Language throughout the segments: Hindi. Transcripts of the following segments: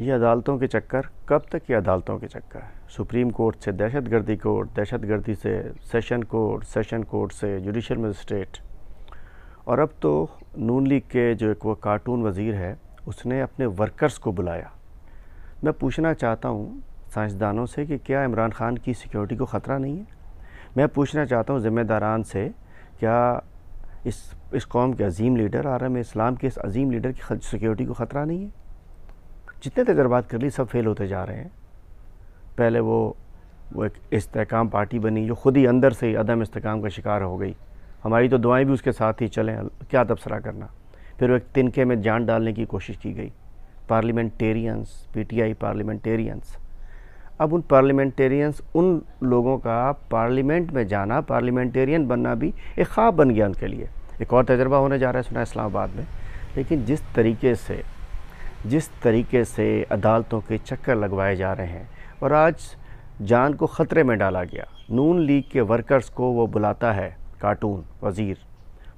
ये अदालतों के चक्कर कब तक ये अदालतों के चक्कर है सुप्रीम कोर्ट से दहशत गर्दी कोर्ट दहशत गर्दी से सेशन कोर्ट सेशन कोर्ट से जुडिशल मजिस्ट्रेट और अब तो नून लीग के जो एक वो कार्टून वज़ीर है उसने अपने वर्कर्स को बुलाया मैं पूछना चाहता हूँ साइंसदानों से कि क्या इमरान खान की सिक्योरिटी को ख़तरा नहीं है मैं पूछना चाहता हूँ ज़िम्मेदारान से क्या इस इस कौम के अजीम लीडर आरम इस्लाम के इस अजीम लीडर की सिक्योरिटी को ख़तरा नहीं है जितने तजर्बात कर लिए सब फेल होते जा रहे हैं पहले वो वो एक इसकाम पार्टी बनी जो ख़ुद ही अंदर से ही अदम इसकाम का शिकार हो गई हमारी तो दुआएं भी उसके साथ ही चलें क्या तबसरा करना फिर वो एक तिनके में जान डालने की कोशिश की गई पार्लियामेंटेरियंस पीटीआई पार्लियामेंटेरियंस अब उन पार्लियामेंटेरियंस उन लोगों का पार्लियामेंट में जाना पार्लियामेंटेरियन बनना भी एक ख्वाब बन गया उनके लिए एक और तजर्बा होने जा रहा है सुना इस्लामाबाद में लेकिन जिस तरीके से जिस तरीके से अदालतों के चक्कर लगवाए जा रहे हैं और आज जान को ख़तरे में डाला गया नून लीग के वर्कर्स को वो बुलाता है कार्टून वज़ीर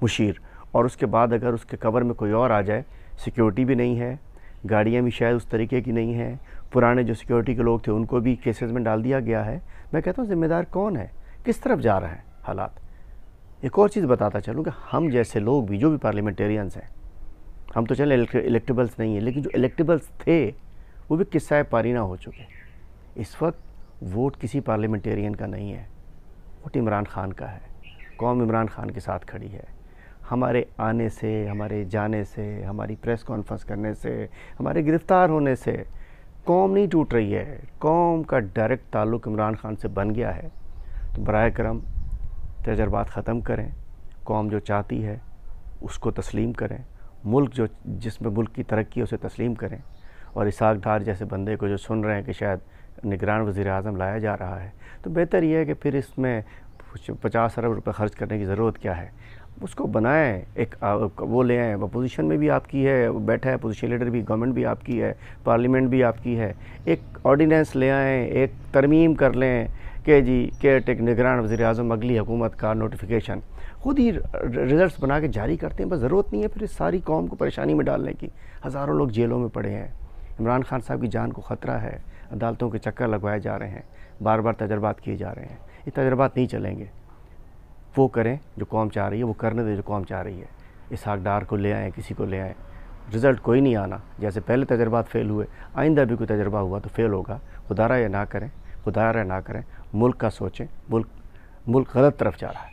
मुशीर और उसके बाद अगर उसके कवर में कोई और आ जाए सिक्योरिटी भी नहीं है गाड़ियाँ भी शायद उस तरीके की नहीं हैं पुराने जो सिक्योरिटी के लोग थे उनको भी केसेस में डाल दिया गया है मैं कहता हूँ ज़िम्मेदार कौन है किस तरफ जा रहा है हालात एक और चीज़ बताता चलूँ कि हम जैसे लोग भी जो भी पार्लियामेंटेरियंस हैं हम तो चले इलेक्टेबल्स नहीं है लेकिन जो इलेक्टेबल्स थे वो भी किस्सा पारीना हो चुके इस वक्त वोट किसी पार्लियामेंटेरियन का नहीं है वोट इमरान खान का है कौम इमरान खान के साथ खड़ी है हमारे आने से हमारे जाने से हमारी प्रेस कॉन्फ्रेंस करने से हमारे गिरफ़्तार होने से कौम नहीं टूट रही है कौम का डायरेक्ट ताल्लुक़ इमरान खान से बन गया है तो बर करम तजर्बात ख़त्म करें कौम जो चाहती है उसको तस्लीम करें मुल्क जो जिसमें मुल्क की तरक्की उसे तस्लीम करें और इसाक डार जैसे बंदे को जो सुन रहे हैं कि शायद निगरान वज़ी अजम लाया जा रहा है तो बेहतर यह है कि फिर इसमें पचास अरब रुपये ख़र्च करने की ज़रूरत क्या है उसको बनाएं एक वो ले आएँ अपोजिशन में भी आपकी है बैठा है अपोजिशन लीडर भी गवर्नमेंट भी आपकी है पार्लियामेंट भी आपकी है एक ऑर्डीनेंस ले आएँ एक तरमीम कर लें कि जी केयर टेक निगरान वजी अजम अगली हुकूमत का नोटिफिकेशन खुद ही रिजल्ट बना के जारी करते हैं बस ज़रूरत नहीं है फिर इस सारी कौम को परेशानी में डालने की हज़ारों लोग जेलों में पड़े हैं इमरान खान साहब की जान को ख़तरा है अदालतों के चक्कर लगवाए जा रहे हैं बार बार तजर्बात किए जा रहे हैं ये तजर्बात नहीं चलेंगे वो करें जो कौम चाह रही है वो करने दें जो कौम चाह रही है इस हकदार को ले आएँ किसी को ले आएँ रिज़ल्ट कोई नहीं आना जैसे पहले तजर्बात फ़ेल हुए आइंदा भी कोई तजर्बा हुआ तो फ़ेल होगा खुदारा या ना करें खुदारा ना करें मुल्क का सोचें मुल्क मुल्क गलत तरफ जा रहा है